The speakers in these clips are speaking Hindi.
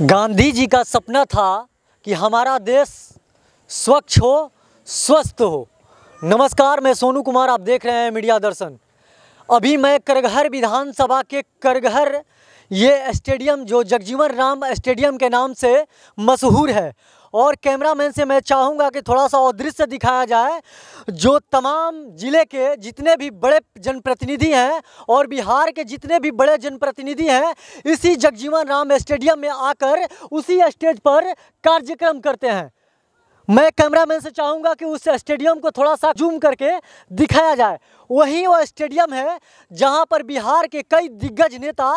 गांधी जी का सपना था कि हमारा देश स्वच्छ हो स्वस्थ हो नमस्कार मैं सोनू कुमार आप देख रहे हैं मीडिया दर्शन अभी मैं करगहर विधानसभा के करगहर ये स्टेडियम जो जगजीवन राम स्टेडियम के नाम से मशहूर है और कैमरामैन से मैं चाहूँगा कि थोड़ा सा और दृश्य दिखाया जाए जो तमाम ज़िले के जितने भी बड़े जनप्रतिनिधि हैं और बिहार के जितने भी बड़े जनप्रतिनिधि हैं इसी जगजीवन राम स्टेडियम में आकर उसी स्टेज पर कार्यक्रम करते हैं मैं कैमरामैन से चाहूँगा कि उस स्टेडियम को थोड़ा सा जूम करके दिखाया जाए वही वो स्टेडियम है जहाँ पर बिहार के कई दिग्गज नेता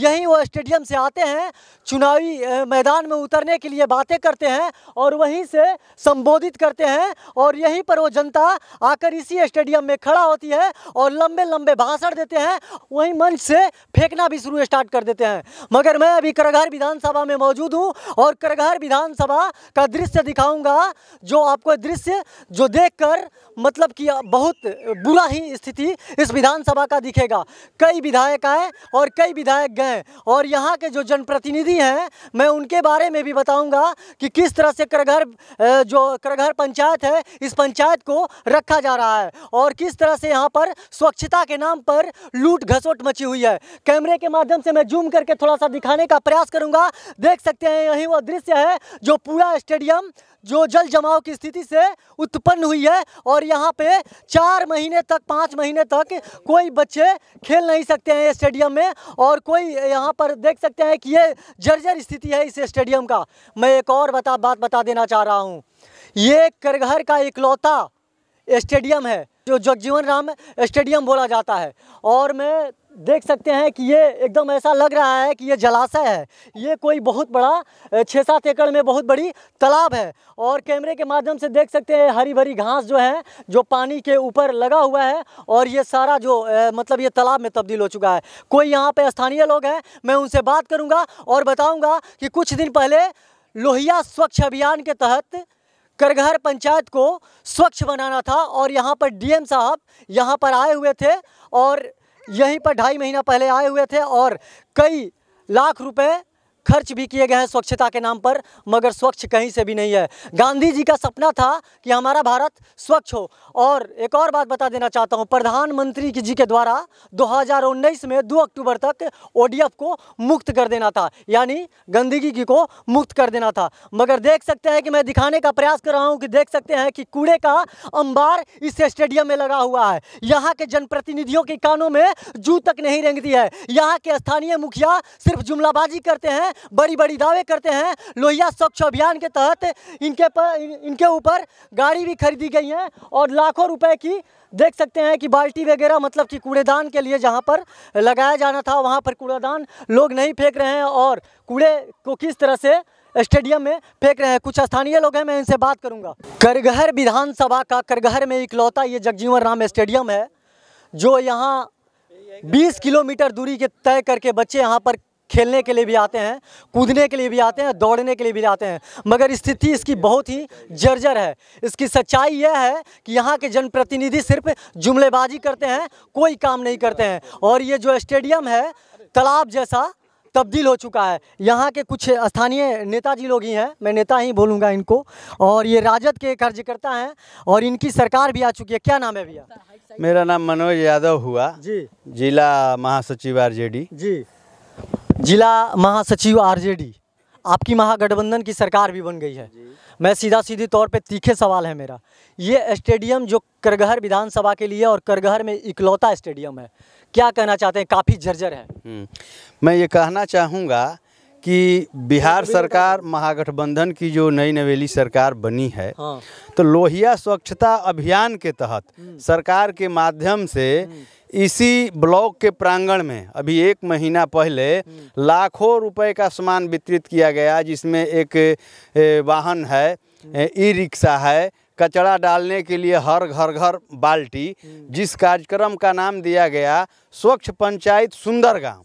यही वो स्टेडियम से आते हैं चुनावी मैदान में उतरने के लिए बातें करते हैं और वहीं से संबोधित करते हैं और यहीं पर वो जनता आकर इसी स्टेडियम में खड़ा होती है और लंबे लंबे भाषण देते हैं वहीं मंच से फेंकना भी शुरू स्टार्ट कर देते हैं मगर मैं अभी करघर विधानसभा में मौजूद हूँ और करघर विधानसभा का दृश्य दिखाऊँगा जो आपको दृश्य जो देखकर मतलब कि बहुत बुरा ही स्थिति इस विधानसभा का दिखेगा कई विधायक आए और कई विधायक गए और यहाँ के जो जनप्रतिनिधि हैं मैं उनके बारे में भी बताऊंगा कि किस तरह से करघर जो करघर पंचायत है इस पंचायत को रखा जा रहा है और किस तरह से यहाँ पर स्वच्छता के नाम पर लूट घसोट मची हुई है कैमरे के माध्यम से मैं जूम करके थोड़ा सा दिखाने का प्रयास करूँगा देख सकते हैं यही वो दृश्य है जो पूरा स्टेडियम जो जल जमाव की स्थिति से उत्पन्न हुई है और यहाँ पे चार महीने तक पाँच महीने तक कोई बच्चे खेल नहीं सकते हैं स्टेडियम में और कोई यहाँ पर देख सकते हैं कि ये जर्जर स्थिति है इस स्टेडियम का मैं एक और बता बात बता देना चाह रहा हूँ ये करघर का इकलौता स्टेडियम है जो जगजीवन राम स्टेडियम बोला जाता है और मैं देख सकते हैं कि ये एकदम ऐसा लग रहा है कि ये जलाशय है ये कोई बहुत बड़ा छः सात एकड़ में बहुत बड़ी तालाब है और कैमरे के माध्यम से देख सकते हैं हरी भरी घास जो है जो पानी के ऊपर लगा हुआ है और ये सारा जो ए, मतलब ये तालाब में तब्दील हो चुका है कोई यहाँ पे स्थानीय लोग हैं मैं उनसे बात करूँगा और बताऊँगा कि कुछ दिन पहले लोहिया स्वच्छ अभियान के तहत करघर पंचायत को स्वच्छ बनाना था और यहाँ पर डी साहब यहाँ पर आए हुए थे और यहीं पर ढाई महीना पहले आए हुए थे और कई लाख रुपए खर्च भी किए गए हैं स्वच्छता के नाम पर मगर स्वच्छ कहीं से भी नहीं है गांधी जी का सपना था कि हमारा भारत स्वच्छ हो और एक और बात बता देना चाहता हूँ प्रधानमंत्री जी के द्वारा 2019 में 2 अक्टूबर तक ओ को मुक्त कर देना था यानी गंदगी को मुक्त कर देना था मगर देख सकते हैं कि मैं दिखाने का प्रयास कर रहा हूँ कि देख सकते हैं कि कूड़े का अंबार इस स्टेडियम में लगा हुआ है यहाँ के जनप्रतिनिधियों के कानों में जू तक नहीं रेंगती है यहाँ के स्थानीय मुखिया सिर्फ जुमलाबाजी करते हैं बड़ी बड़ी दावे करते हैं लोहिया स्वच्छ अभियान के तहत इनके पर इनके ऊपर गाड़ी भी खरीदी गई है और लाखों रुपए की देख सकते हैं कि बाल्टी वगैरह मतलब कि कूड़ेदान के लिए जहाँ पर लगाया जाना था वहाँ पर कूड़ेदान लोग नहीं फेंक रहे हैं और कूड़े को किस तरह से स्टेडियम में फेंक रहे हैं कुछ स्थानीय लोग हैं मैं इनसे बात करूंगा करगहर विधानसभा का करगहर में इकलौता ये जगजीवन राम स्टेडियम है जो यहाँ 20 किलोमीटर दूरी के तय करके बच्चे यहाँ पर खेलने के लिए भी आते हैं कूदने के लिए भी आते हैं दौड़ने के लिए भी आते हैं मगर स्थिति इसकी बहुत ही जर्जर है इसकी सच्चाई यह है कि यहाँ के जनप्रतिनिधि सिर्फ जुमलेबाजी करते हैं कोई काम नहीं करते हैं और ये जो स्टेडियम है तालाब जैसा तब्दील हो चुका है यहाँ के कुछ स्थानीय नेताजी लोग ही हैं मैं नेता ही बोलूँगा इनको और ये राजद के कार्यकर्ता हैं और इनकी सरकार भी आ चुकी है क्या नाम है भैया मेरा नाम मनोज यादव हुआ जी जिला महासचिव आर जी जिला महासचिव आरजेडी आपकी महागठबंधन की सरकार भी बन गई है मैं सीधा सीधी तौर पे तीखे सवाल है मेरा ये स्टेडियम जो करगहर विधानसभा के लिए और करगहर में इकलौता स्टेडियम है क्या कहना चाहते हैं काफ़ी जर्जर है हम्म। मैं ये कहना चाहूँगा कि बिहार सरकार महागठबंधन की जो नई नवेली सरकार बनी है हाँ। तो लोहिया स्वच्छता अभियान के तहत हम्म। सरकार के माध्यम से हम्म। इसी ब्लॉक के प्रांगण में अभी एक महीना पहले हम्म। लाखों रुपए का सामान वितरित किया गया जिसमें एक वाहन है हम्म। ई रिक्शा है कचरा डालने के लिए हर घर घर बाल्टी हम्म। जिस कार्यक्रम का नाम दिया गया स्वच्छ पंचायत सुंदर गाँव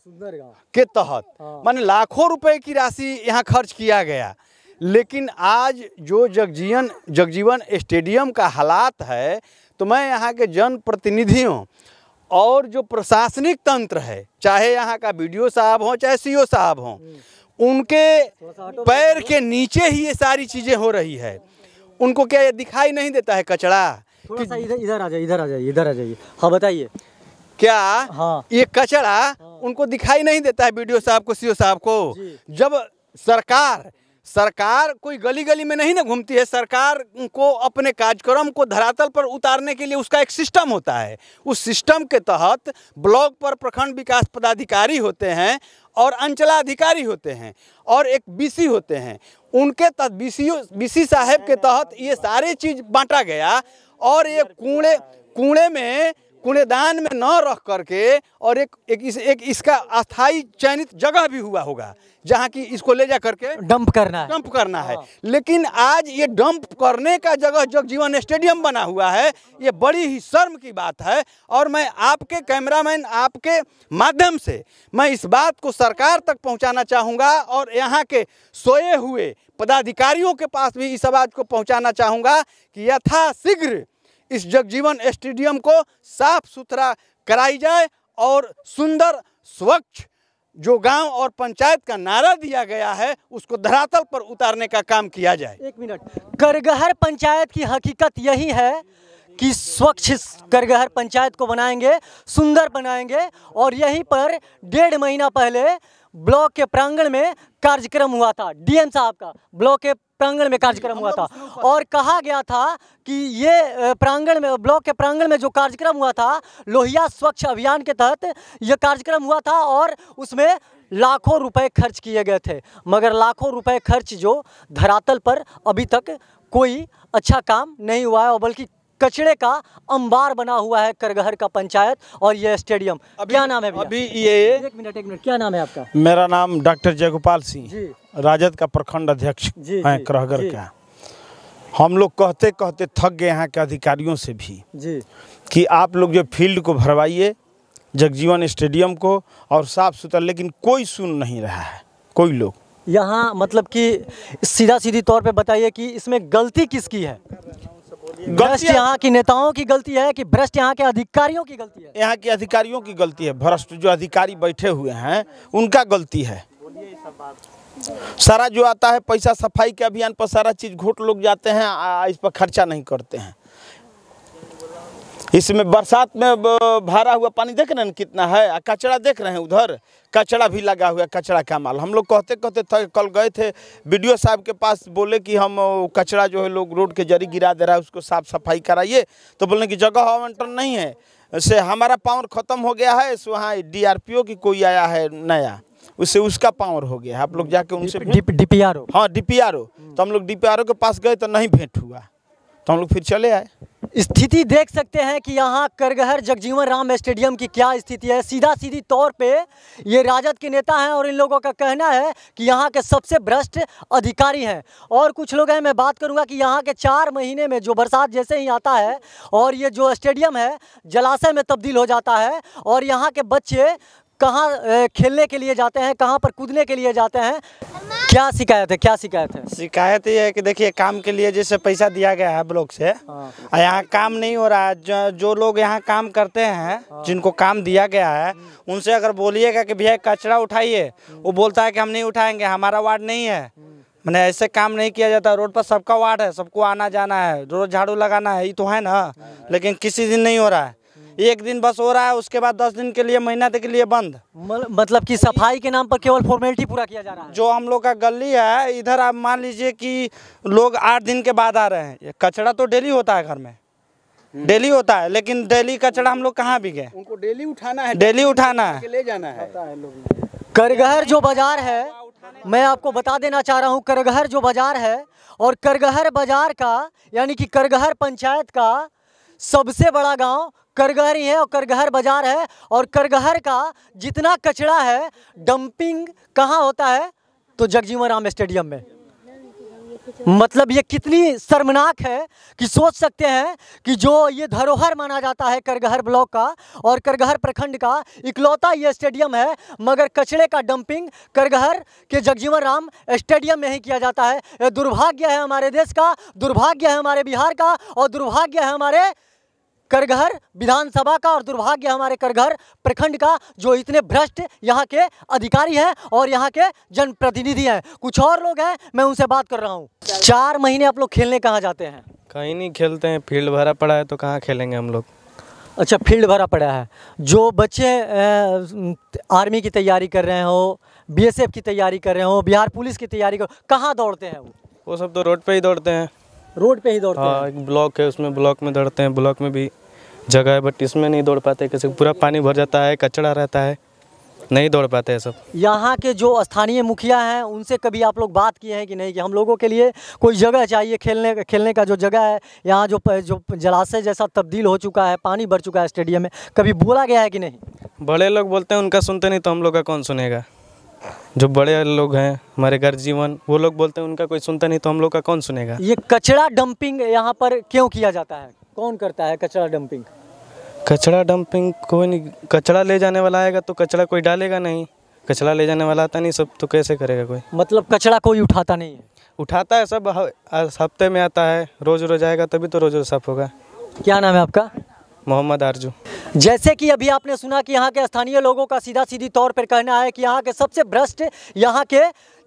के तहत हाँ। माने लाखों रुपए की राशि यहाँ खर्च किया गया लेकिन आज जो जगजीवन जगजीवन स्टेडियम का हालात है तो मैं यहाँ के जनप्रतिनिधियों और जो प्रशासनिक तंत्र है चाहे यहाँ का बी साहब हो चाहे सी साहब हो उनके पैर तो के नीचे ही ये सारी चीज़ें हो रही है उनको क्या ये दिखाई नहीं देता है कचरा इधर आ जाइए इधर आ जाइए इधर आ जाइए हाँ बताइए क्या हाँ ये कचरा हाँ। उनको दिखाई नहीं देता है बी साहब को सी साहब को जब सरकार सरकार कोई गली गली में नहीं ना घूमती है सरकार को अपने कार्यक्रम को धरातल पर उतारने के लिए उसका एक सिस्टम होता है उस सिस्टम के तहत ब्लॉक पर प्रखंड विकास पदाधिकारी होते हैं और अंचलाधिकारी होते हैं और एक बीसी होते हैं उनके तहत बीसी बीसी साहब के तहत ये सारे चीज़ बांटा गया और ये कूड़े कूड़े में कूड़ेदान में न रख करके और एक एक, इस, एक इसका अस्थाई चयनित जगह भी हुआ होगा जहाँ की इसको ले जा करके डंप करना है डंप करना है हाँ। लेकिन आज ये डंप करने का जगह जो जीवन स्टेडियम बना हुआ है ये बड़ी ही शर्म की बात है और मैं आपके कैमरामैन आपके माध्यम से मैं इस बात को सरकार तक पहुँचाना चाहूँगा और यहाँ के सोए हुए पदाधिकारियों के पास भी इस आवाज़ को पहुँचाना चाहूँगा कि यथाशीघ्र इस जगजीवन स्टेडियम को साफ सुथरा कराई जाए और सुंदर स्वच्छ जो गांव और पंचायत का नारा दिया गया है उसको धरातल पर उतारने का काम किया जाए एक मिनट करगहर पंचायत की हकीकत यही है कि स्वच्छ करगहर पंचायत को बनाएंगे सुंदर बनाएंगे और यहीं पर डेढ़ महीना पहले ब्लॉक के प्रांगण में कार्यक्रम हुआ था डीएम साहब का ब्लॉक के प्रांगण में कार्यक्रम हुआ था और कहा गया था कि ये प्रांगण में ब्लॉक के प्रांगण में जो कार्यक्रम हुआ था लोहिया स्वच्छ अभियान के तहत ये कार्यक्रम हुआ था और उसमें लाखों रुपए खर्च किए गए थे मगर लाखों रुपए खर्च जो धरातल पर अभी तक कोई अच्छा काम नहीं हुआ है और बल्कि कचड़े का अंबार बना हुआ है करगहर का पंचायत और ये स्टेडियम क्या नाम है अभी ये एक मिनट एक मिनट क्या नाम है आपका मेरा नाम डॉक्टर जयगोपाल सिंह राजद का प्रखंड अध्यक्ष हैं करगहर का हम लोग कहते कहते थक गए यहाँ के अधिकारियों से भी जी कि आप लोग जो फील्ड को भरवाइए जगजीवन स्टेडियम को और साफ सुथरा लेकिन कोई सुन नहीं रहा है कोई लोग यहाँ मतलब कि सीधा सीधी तौर पे बताइए कि इसमें गलती किसकी है भ्रष्ट यहाँ की नेताओं की गलती है कि भ्रष्ट यहाँ के अधिकारियों की गलती है यहाँ के अधिकारियों की गलती है भ्रष्ट जो अधिकारी बैठे हुए हैं उनका गलती है सारा जो आता है पैसा सफाई के अभियान पर सारा चीज़ घोट लोग जाते हैं इस पर खर्चा नहीं करते हैं इसमें बरसात में भरा हुआ पानी देख रहे हैं कितना है आ कचरा देख रहे हैं उधर कचरा भी लगा हुआ है कचरा का माल हम लोग कहते कहते थे कल गए थे वीडियो साहब के पास बोले कि हम कचरा जो है लोग रोड के जरी गिरा दे रहा है उसको साफ सफाई कराइए तो बोले कि जगह आवंटन नहीं है से हमारा पावर ख़त्म हो गया है सो वहाँ डी की कोई आया है नया उससे उसका पावर हो गया आप लोग जाके उनसे डी पी डीपीआरओ हाँ डीपीआरओ तो हम लोग ओ के पास गए तो नहीं भेंट हुआ तो हम लोग फिर चले आए स्थिति देख सकते हैं कि यहाँ करगहर जगजीवन राम स्टेडियम की क्या स्थिति है सीधा सीधी तौर पे ये राजद के नेता हैं और इन लोगों का कहना है कि यहाँ के सबसे भ्रष्ट अधिकारी हैं और कुछ लोग हैं मैं बात करूँगा कि यहाँ के चार महीने में जो बरसात जैसे ही आता है और ये जो स्टेडियम है जलाशय में तब्दील हो जाता है और यहाँ के बच्चे कहाँ खेलने के लिए जाते हैं कहाँ पर कूदने के लिए जाते हैं क्या शिकायत है क्या शिकायत है शिकायत ये है कि देखिए काम के लिए जैसे पैसा दिया गया है ब्लॉक से हाँ। यहाँ काम नहीं हो रहा है जो, जो लोग यहाँ काम करते हैं हाँ। जिनको काम दिया गया है उनसे अगर बोलिएगा कि भैया कचरा उठाइए हम्म। वो बोलता है कि हम नहीं उठाएंगे हमारा वार्ड नहीं है हम्म। मैंने ऐसे काम नहीं किया जाता रोड पर सबका वार्ड है सबको आना जाना है रोज झाड़ू लगाना है ये तो है ना हाँ। लेकिन किसी दिन नहीं हो रहा है एक दिन बस हो रहा है उसके बाद दस दिन के लिए महीना के लिए बंद मतलब कि सफाई के नाम पर केवल फॉर्मेलिटी पूरा किया जा रहा है जो हम लोग का गली है इधर आप मान लीजिए कि लोग आठ दिन के बाद आ रहे हैं कचरा तो डेली होता है घर में हम्म। डेली होता है लेकिन डेली कचरा हम लोग कहाँ भी गए उनको डेली उठाना है डेली उठाना है ले जाना है करगहर जो बाजार है मैं आपको बता देना चाह रहा हूँ करगहर जो बाजार है और करगहर बाजार का यानी कि करगहर पंचायत का सबसे बड़ा गांव करगहरी है और करगहर बाजार है और करगहर का जितना कचरा है डंपिंग कहाँ होता है तो जगजीवन राम स्टेडियम में मतलब ये कितनी शर्मनाक है कि सोच सकते हैं कि जो ये धरोहर माना जाता है करगहर ब्लॉक का और करगहर प्रखंड का इकलौता ये स्टेडियम है मगर कचड़े का डंपिंग करगहर के जगजीवन राम स्टेडियम में ही किया जाता है दुर्भाग्य है हमारे देश का दुर्भाग्य है हमारे बिहार का और दुर्भाग्य है हमारे करघर विधानसभा का और दुर्भाग्य हमारे करघर प्रखंड का जो इतने भ्रष्ट यहाँ के अधिकारी हैं और यहाँ के जनप्रतिनिधि हैं कुछ और लोग हैं मैं उनसे बात कर रहा हूँ चार महीने आप लोग खेलने कहाँ जाते हैं कहीं नहीं खेलते हैं फील्ड भरा पड़ा है तो कहाँ खेलेंगे हम लोग अच्छा फील्ड भरा पड़ा है जो बच्चे आर्मी की तैयारी कर रहे हो बीएसएफ की तैयारी कर रहे हो बिहार पुलिस की तैयारी कर कहाँ दौड़ते हैं वो वो सब तो रोड पे ही दौड़ते हैं रोड पे ही दौड़ते हाँ, हैं एक ब्लॉक है उसमें ब्लॉक में दौड़ते हैं ब्लॉक में भी जगह है बट इसमें नहीं दौड़ पाते कैसे पूरा पानी भर जाता है कचरा रहता है नहीं दौड़ पाते हैं सब यहाँ के जो स्थानीय मुखिया हैं उनसे कभी आप लोग बात किए हैं कि नहीं कि हम लोगों के लिए कोई जगह चाहिए खेलने खेलने का जो जगह है यहाँ जो जो जलाशय जैसा तब्दील हो चुका है पानी भर चुका है स्टेडियम में कभी बोला गया है कि नहीं बड़े लोग बोलते हैं उनका सुनते नहीं तो हम लोग का कौन सुनेगा जो बड़े लोग हैं हमारे घर जीवन वो लोग बोलते हैं उनका कोई सुनता नहीं तो हम लोग का कौन सुनेगा ये कचरा डंपिंग यहाँ पर क्यों किया जाता है कौन करता है कचरा डंपिंग कचरा डंपिंग कोई नहीं कचरा ले जाने वाला आएगा तो कचरा कोई डालेगा नहीं कचरा ले जाने वाला आता नहीं सब तो कैसे करेगा कोई मतलब कचरा कोई उठाता नहीं है उठाता है सब हफ्ते में आता है रोज़ रोज़ आएगा तभी तो रोज़ रोज़ साफ होगा क्या नाम है आपका मोहम्मद आरजू जैसे कि अभी आपने सुना कि यहाँ के स्थानीय लोगों का सीधा सीधी तौर पर कहना है कि यहाँ के सबसे भ्रष्ट यहाँ के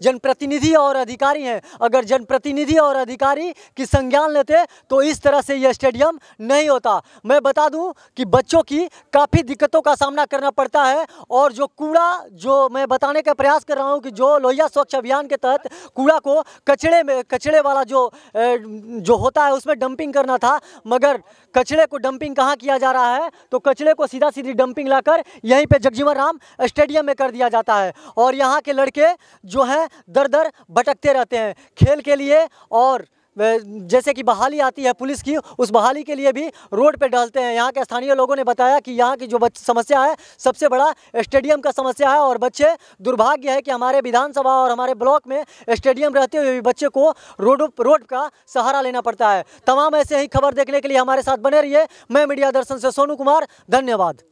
जनप्रतिनिधि और अधिकारी हैं अगर जनप्रतिनिधि और अधिकारी की संज्ञान लेते तो इस तरह से यह स्टेडियम नहीं होता मैं बता दूं कि बच्चों की काफ़ी दिक्कतों का सामना करना पड़ता है और जो कूड़ा जो मैं बताने का प्रयास कर रहा हूँ कि जो लोहिया स्वच्छ अभियान के तहत कूड़ा को कचड़े में कचड़े वाला जो जो होता है उसमें डंपिंग करना था मगर कचड़े को डंपिंग कहाँ किया जा रहा है तो कचड़े को सीधा सीधी डंपिंग लाकर यहीं पे जगजीवन राम स्टेडियम में कर दिया जाता है और यहाँ के लड़के जो हैं दर दर भटकते रहते हैं खेल के लिए और जैसे कि बहाली आती है पुलिस की उस बहाली के लिए भी रोड पे डालते हैं यहाँ के स्थानीय लोगों ने बताया कि यहाँ की जो समस्या है सबसे बड़ा स्टेडियम का समस्या है और बच्चे दुर्भाग्य है कि हमारे विधानसभा और हमारे ब्लॉक में स्टेडियम रहते हुए भी बच्चे को रोड रोड का सहारा लेना पड़ता है तमाम ऐसे ही खबर देखने के लिए हमारे साथ बने रहिए मैं मीडिया दर्शन से सोनू कुमार धन्यवाद